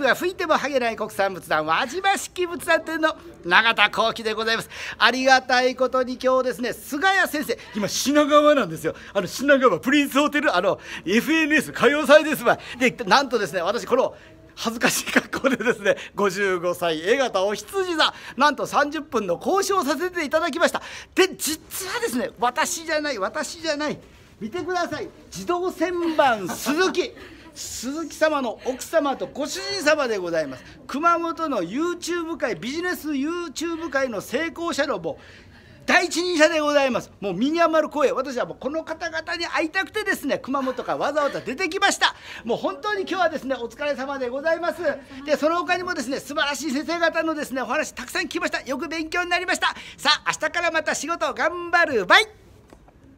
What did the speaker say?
が吹いても剥げない国産仏壇輪島式仏壇店の永田幸喜でございますありがたいことに今日ですね菅谷先生今品川なんですよあの品川プリンスホテルあの FNS 歌謡祭ですわでなんとですね私この恥ずかしい格好でですね55歳 A 型お羊座なんと30分の交渉させていただきましたで実はですね私じゃない私じゃない見てください自動旋盤鈴木鈴木様の奥様とご主人様でございます熊本の YouTube 界ビジネス YouTube 界の成功者ロボ第一人者でございますもう身に余る声私はもうこの方々に会いたくてですね熊本からわざわざ出てきましたもう本当に今日はですねお疲れ様でございますでその他にもですね素晴らしい先生方のですねお話たくさん聞きましたよく勉強になりましたさあ明日からまた仕事を頑張るバイ